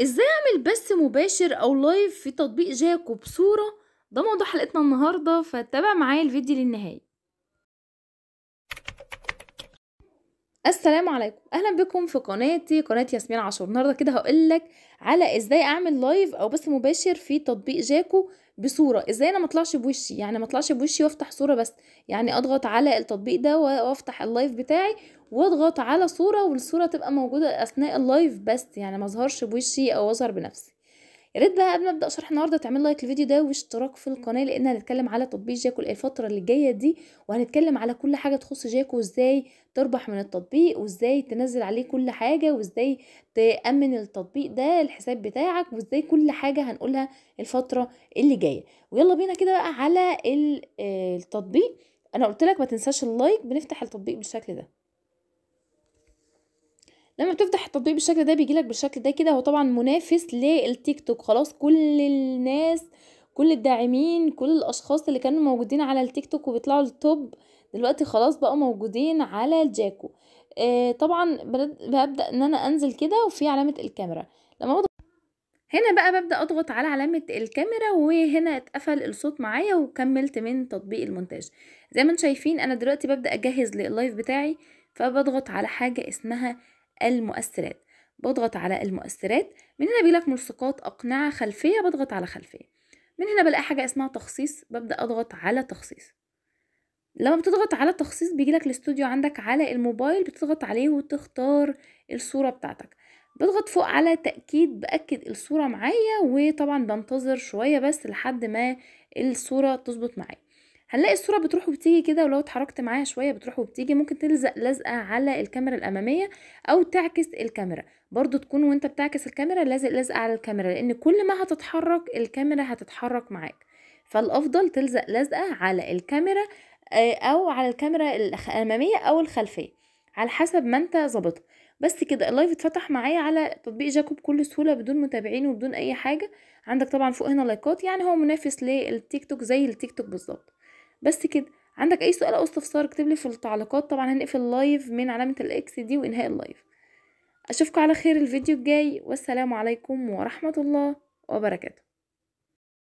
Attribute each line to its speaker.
Speaker 1: ازاي اعمل بث مباشر او لايف في تطبيق جاكو بصورة ده موضوع حلقتنا النهاردة فتابع معايا الفيديو للنهاية السلام عليكم اهلا بكم في قناتي قناه ياسمين عاشور النهارده كده هقولك على ازاي اعمل لايف او بث مباشر في تطبيق جاكو بصوره ازاي انا ما اطلعش بوشي يعني ما اطلعش بوشي وافتح صوره بس يعني اضغط على التطبيق ده وافتح اللايف بتاعي واضغط على صوره والصوره تبقى موجوده اثناء اللايف بس يعني ما اظهرش بوشي او اظهر بنفسي يا ريت بقى قبل ما ابدا شرح النهارده تعمل لايك للفيديو ده واشتراك في القناه لان هنتكلم على تطبيق جاكو الفتره اللي جايه دي وهنتكلم على كل حاجه تخص جاكو وازاي تربح من التطبيق وازاي تنزل عليه كل حاجه وازاي تامن التطبيق ده الحساب بتاعك وازاي كل حاجه هنقولها الفتره اللي جايه ويلا بينا كده بقى على آه، التطبيق انا قلت لك ما تنساش اللايك بنفتح التطبيق بالشكل ده لما بتفتح التطبيق بالشكل ده بيجيلك بالشكل ده كده هو طبعا منافس للتيك توك خلاص كل الناس كل الداعمين كل الاشخاص اللي كانوا موجودين على التيك توك وبيطلعوا للتوب دلوقتي خلاص بقوا موجودين على الجاكو آه طبعا ببدا ان انا انزل كده وفي علامه الكاميرا لما هنا بقى ببدا اضغط على علامه الكاميرا وهنا اتقفل الصوت معايا وكملت من تطبيق المونتاج زي ما انتم شايفين انا دلوقتي ببدا اجهز لللايف بتاعي فبضغط على حاجه اسمها المؤثرات بضغط على المؤثرات من هنا بيجيلك ملصقات أقنعة خلفية بضغط على خلفية من هنا بلاقي حاجة اسمها تخصيص ببدأ أضغط على تخصيص لما بتضغط على التخصيص بيجيلك الاستوديو عندك على الموبايل بتضغط عليه وتختار الصورة بتاعتك بضغط فوق على تأكيد بأكد الصورة معايا وطبعا بنتظر شوية بس لحد ما الصورة تظبط معايا هنلاقي الصوره بتروح وبتيجي كده ولو اتحركت معاها شويه بتروح وبتيجي ممكن تلزق لزقه على الكاميرا الاماميه او تعكس الكاميرا برضو تكون وانت بتعكس الكاميرا لازق لزقه على الكاميرا لان كل ما هتتحرك الكاميرا هتتحرك معاك فالافضل تلزق لزقه على الكاميرا آه، او على الكاميرا الاماميه او الخلفيه على حسب ما انت ظابطها بس كده اللايف اتفتح معايا على تطبيق جاكوب بكل سهوله بدون متابعين وبدون اي حاجه عندك طبعا فوق هنا لايكات يعني هو منافس للتيك توك زي التيك توك بالظبط بس كده عندك اي سؤال او استفسار اكتبلي في التعليقات طبعا هنقفل اللايف من علامه الاكس دي وانهاء اللايف اشوفكم على خير الفيديو الجاي والسلام عليكم ورحمه الله وبركاته